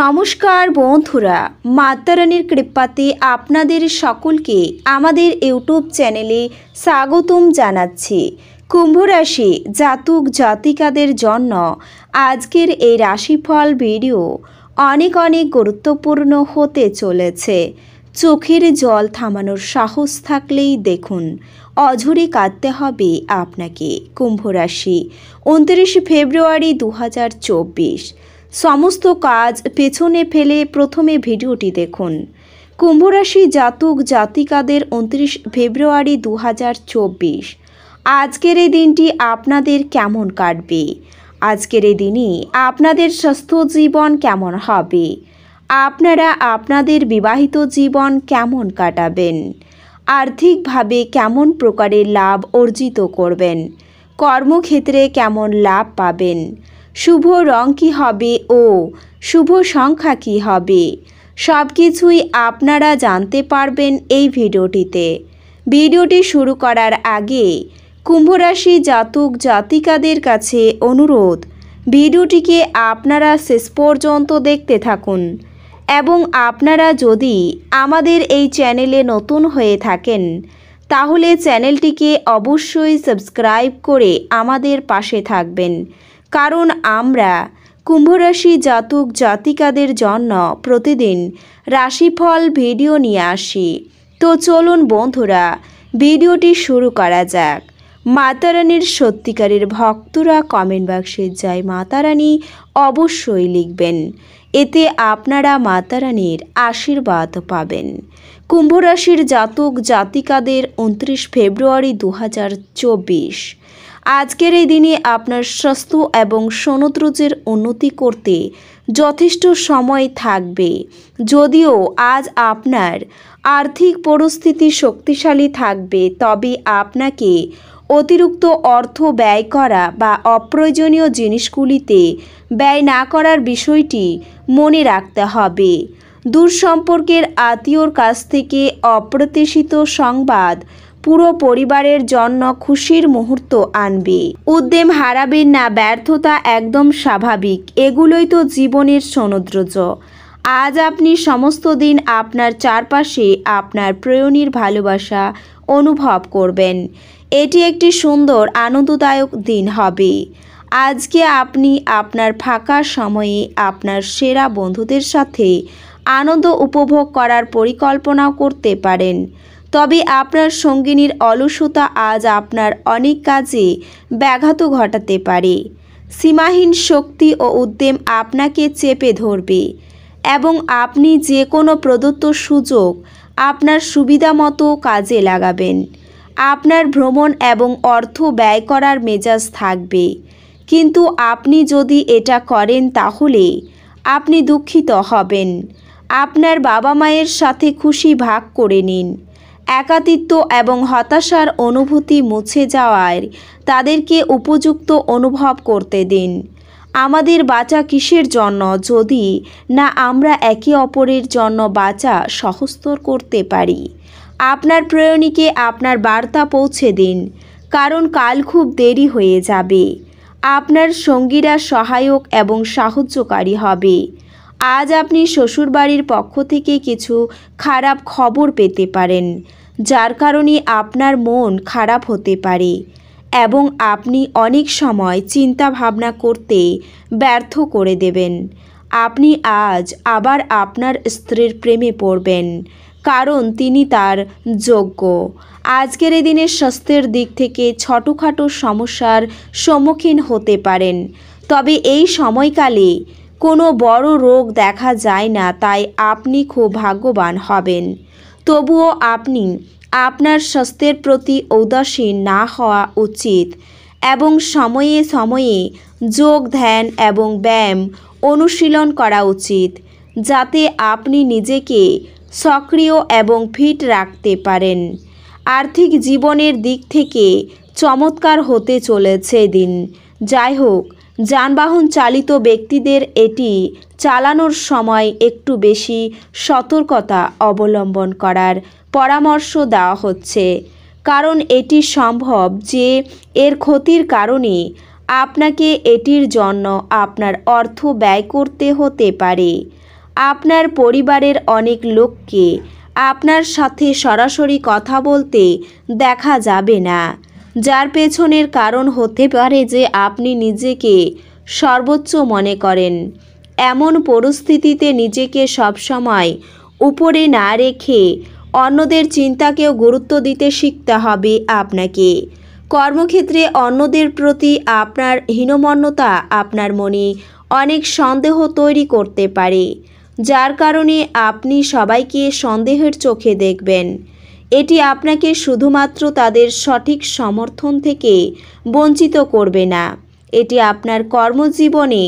নমস্কার বন্ধুরা মাতারানির কৃপাতে আপনাদের সকলকে আমাদের ইউটিউব চ্যানেলে স্বাগতম জানাচ্ছি কুম্ভ রাশি জাতক জাতিকাদের জন্য আজকের এই রাশিফল ভিডিও অনেক অনেক গুরুত্বপূর্ণ হতে চলেছে চোখের জল থামানোর সাহস থাকলেই দেখুন অঝরে কাঁদতে হবে আপনাকে কুম্ভ রাশি উনত্রিশে ফেব্রুয়ারি দু সমস্ত কাজ পেছনে ফেলে প্রথমে ভিডিওটি দেখুন কুম্ভরাশি জাতক জাতিকাদের উনত্রিশ ফেব্রুয়ারি দু আজকের এই দিনটি আপনাদের কেমন কাটবে আজকের এই দিনই আপনাদের স্বাস্থ্য জীবন কেমন হবে আপনারা আপনাদের বিবাহিত জীবন কেমন কাটাবেন আর্থিকভাবে কেমন প্রকারের লাভ অর্জিত করবেন কর্মক্ষেত্রে কেমন লাভ পাবেন শুভ রং কী হবে ও শুভ সংখ্যা কী হবে সব কিছুই আপনারা জানতে পারবেন এই ভিডিওটিতে ভিডিওটি শুরু করার আগে কুম্ভরাশি জাতক জাতিকাদের কাছে অনুরোধ ভিডিওটিকে আপনারা শেষ পর্যন্ত দেখতে থাকুন এবং আপনারা যদি আমাদের এই চ্যানেলে নতুন হয়ে থাকেন তাহলে চ্যানেলটিকে অবশ্যই সাবস্ক্রাইব করে আমাদের পাশে থাকবেন কারণ আমরা কুম্ভরাশি জাতক জাতিকাদের জন্য প্রতিদিন রাশিফল ভিডিও নিয়ে আসি তো চলুন বন্ধুরা ভিডিওটি শুরু করা যাক মাতারানির সত্যিকারের ভক্তরা কমেন্ট বাক্সে যাই মাতারানি অবশ্যই লিখবেন এতে আপনারা মাতারানির আশীর্বাদ পাবেন কুম্ভরাশির জাতক জাতিকাদের উনত্রিশ ফেব্রুয়ারি দু আজকের এই দিনে আপনার স্বাস্থ্য এবং সনদ্রুজের উন্নতি করতে যথেষ্ট সময় থাকবে যদিও আজ আপনার আর্থিক পরিস্থিতি শক্তিশালী থাকবে তবে আপনাকে অতিরিক্ত অর্থ ব্যয় করা বা অপ্রয়োজনীয় জিনিসগুলিতে ব্যয় না করার বিষয়টি মনে রাখতে হবে দূর সম্পর্কের আত্মীয়র কাছ থেকে অপ্রত্যাশিত সংবাদ পুরো পরিবারের জন্য খুশির মুহূর্ত আনবে উদ্যম হারাবেন না ব্যর্থতা একদম স্বাভাবিক এগুলোই তো জীবনের সনদ্রজ আজ আপনি সমস্ত দিন আপনার চারপাশে আপনার প্রেয়ণীর ভালোবাসা অনুভব করবেন এটি একটি সুন্দর আনন্দদায়ক দিন হবে আজকে আপনি আপনার ফাঁকা সময়ে আপনার সেরা বন্ধুদের সাথে আনন্দ উপভোগ করার পরিকল্পনা করতে পারেন তবে আপনার সঙ্গিনীর অলসতা আজ আপনার অনেক কাজে ব্যাঘাত ঘটাতে পারে সীমাহীন শক্তি ও উদ্যম আপনাকে চেপে ধরবে এবং আপনি যে কোনো প্রদত্ত সুযোগ আপনার সুবিধা মতো কাজে লাগাবেন আপনার ভ্রমণ এবং অর্থ ব্যয় করার মেজাজ থাকবে কিন্তু আপনি যদি এটা করেন তাহলে আপনি দুঃখিত হবেন আপনার বাবা মায়ের সাথে খুশি ভাগ করে নিন একাতিত্ব এবং হতাশার অনুভূতি মুছে যাওয়ায় তাদেরকে উপযুক্ত অনুভব করতে দিন আমাদের বাঁচা কিসের জন্য যদি না আমরা একে অপরের জন্য বাঁচা সহস্তর করতে পারি আপনার প্রয়োণীকে আপনার বার্তা পৌঁছে দিন কারণ কাল খুব দেরি হয়ে যাবে আপনার সঙ্গীরা সহায়ক এবং সাহায্যকারী হবে আজ আপনি শ্বশুরবাড়ির পক্ষ থেকে কিছু খারাপ খবর পেতে পারেন যার কারণে আপনার মন খারাপ হতে পারে এবং আপনি অনেক সময় চিন্তা ভাবনা করতে ব্যর্থ করে দেবেন আপনি আজ আবার আপনার স্ত্রীর প্রেমে পড়বেন কারণ তিনি তার যোগ্য আজকের এই দিনে স্বাস্থ্যের দিক থেকে ছোটোখাটো সমস্যার সম্মুখীন হতে পারেন তবে এই সময়কালে কোনো বড় রোগ দেখা যায় না তাই আপনি খুব ভাগ্যবান হবেন তবুও আপনি আপনার স্বাস্থ্যের প্রতি উদাসীন না হওয়া উচিত এবং সময়ে সময়ে যোগ ধ্যান এবং ব্যায়াম অনুশীলন করা উচিত যাতে আপনি নিজেকে সক্রিয় এবং ফিট রাখতে পারেন আর্থিক জীবনের দিক থেকে চমৎকার হতে চলেছে দিন যাই হোক যানবাহন চালিত ব্যক্তিদের এটি চালানোর সময় একটু বেশি সতর্কতা অবলম্বন করার পরামর্শ দেওয়া হচ্ছে কারণ এটি সম্ভব যে এর ক্ষতির কারণে আপনাকে এটির জন্য আপনার অর্থ ব্যয় করতে হতে পারে আপনার পরিবারের অনেক লোককে আপনার সাথে সরাসরি কথা বলতে দেখা যাবে না যার পেছনের কারণ হতে পারে যে আপনি নিজেকে সর্বোচ্চ মনে করেন এমন পরিস্থিতিতে নিজেকে সবসময় উপরে না রেখে অন্যদের চিন্তাকেও গুরুত্ব দিতে শিখতে হবে আপনাকে কর্মক্ষেত্রে অন্যদের প্রতি আপনার হীনমন্যতা আপনার মনে অনেক সন্দেহ তৈরি করতে পারে যার কারণে আপনি সবাইকে সন্দেহের চোখে দেখবেন এটি আপনাকে শুধুমাত্র তাদের সঠিক সমর্থন থেকে বঞ্চিত করবে না এটি আপনার কর্মজীবনে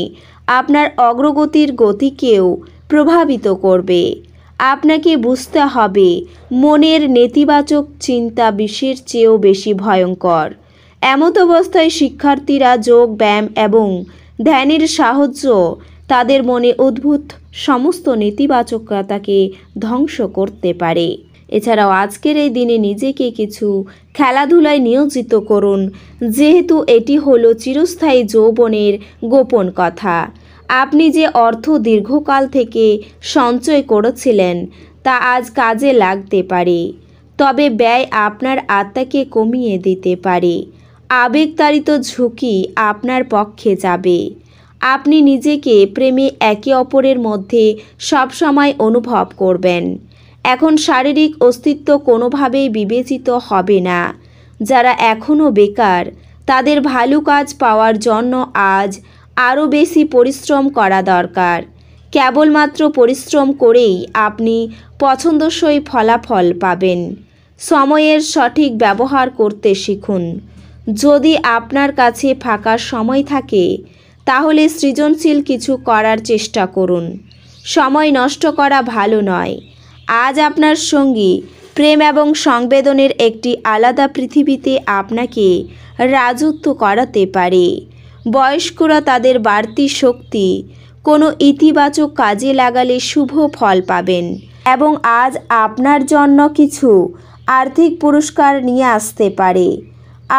আপনার অগ্রগতির গতিকেও প্রভাবিত করবে আপনাকে বুঝতে হবে মনের নেতিবাচক চিন্তা বিশ্বের চেয়েও বেশি ভয়ঙ্কর এমত অবস্থায় শিক্ষার্থীরা যোগ ব্যায়াম এবং ধ্যানের সাহায্য তাদের মনে উদ্ভূত সমস্ত নেতিবাচকতাকে ধ্বংস করতে পারে এছাড়াও আজকের এই দিনে নিজেকে কিছু খেলাধুলায় নিয়োজিত করুন যেহেতু এটি হলো চিরস্থায়ী যৌবনের গোপন কথা আপনি যে অর্থ দীর্ঘকাল থেকে সঞ্চয় করেছিলেন তা আজ কাজে লাগতে পারে তবে ব্যয় আপনার আত্মাকে কমিয়ে দিতে পারে আবেগতাড়িত ঝুঁকি আপনার পক্ষে যাবে আপনি নিজেকে প্রেমে একে অপরের মধ্যে সবসময় অনুভব করবেন এখন শারীরিক অস্তিত্ব কোনোভাবেই বিবেচিত হবে না যারা এখনও বেকার তাদের ভালো কাজ পাওয়ার জন্য আজ আরও বেশি পরিশ্রম করা দরকার কেবলমাত্র পরিশ্রম করেই আপনি পছন্দসই ফলাফল পাবেন সময়ের সঠিক ব্যবহার করতে শিখুন যদি আপনার কাছে ফাঁকা সময় থাকে তাহলে সৃজনশীল কিছু করার চেষ্টা করুন সময় নষ্ট করা ভালো নয় আজ আপনার সঙ্গী প্রেম এবং সংবেদনের একটি আলাদা পৃথিবীতে আপনাকে রাজত্ব করাতে পারে বয়স্করা তাদের বাড়তি শক্তি কোনো ইতিবাচক কাজে লাগালে শুভ ফল পাবেন এবং আজ আপনার জন্য কিছু আর্থিক পুরস্কার নিয়ে আসতে পারে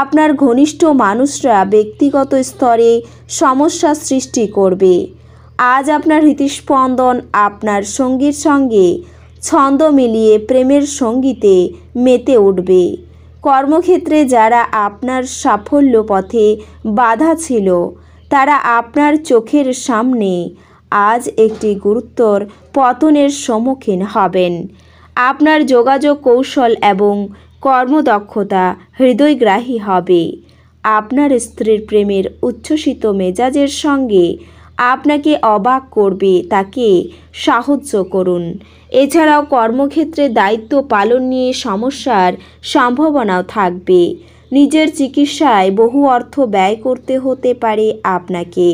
আপনার ঘনিষ্ঠ মানুষরা ব্যক্তিগত স্তরে সমস্যা সৃষ্টি করবে আজ আপনার হৃতিস্পন্দন আপনার সঙ্গীর সঙ্গে ছন্দ মিলিয়ে প্রেমের সঙ্গীতে মেতে উঠবে কর্মক্ষেত্রে যারা আপনার সাফল্য পথে বাধা ছিল তারা আপনার চোখের সামনে আজ একটি গুরুত্বর পতনের সম্মুখীন হবেন আপনার যোগাযোগ কৌশল এবং কর্মদক্ষতা হৃদয়গ্রাহী হবে আপনার স্ত্রীর প্রেমের উচ্ছ্বসিত মেজাজের সঙ্গে আপনাকে অবাক করবে তাকে সাহায্য করুন এছাড়াও কর্মক্ষেত্রে দায়িত্ব পালন নিয়ে সমস্যার সম্ভাবনাও থাকবে নিজের চিকিৎসায় বহু অর্থ ব্যয় করতে হতে পারে আপনাকে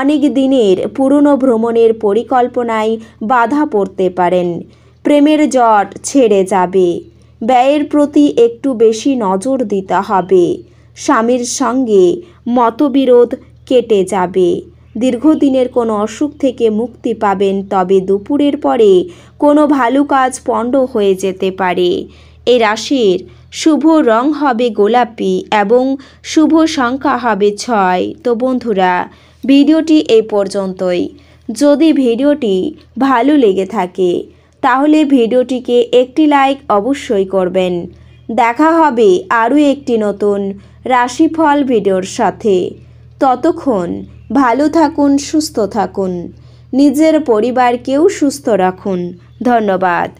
অনেক দিনের পুরনো ভ্রমণের পরিকল্পনায় বাধা পড়তে পারেন প্রেমের জট ছেড়ে যাবে ব্যয়ের প্রতি একটু বেশি নজর দিতে হবে স্বামীর সঙ্গে মতবিরোধ কেটে যাবে দীর্ঘদিনের কোনো অসুখ থেকে মুক্তি পাবেন তবে দুপুরের পরে কোনো ভালো কাজ পণ্ড হয়ে যেতে পারে এ রাশির শুভ রং হবে গোলাপি এবং শুভ সংখ্যা হবে ছয় তো বন্ধুরা ভিডিওটি এই পর্যন্তই যদি ভিডিওটি ভালো লেগে থাকে তাহলে ভিডিওটিকে একটি লাইক অবশ্যই করবেন দেখা হবে আরও একটি নতুন রাশিফল ভিডিওর সাথে ততক্ষণ ভালো থাকুন সুস্থ থাকুন নিজের পরিবারকেও সুস্থ রাখুন ধন্যবাদ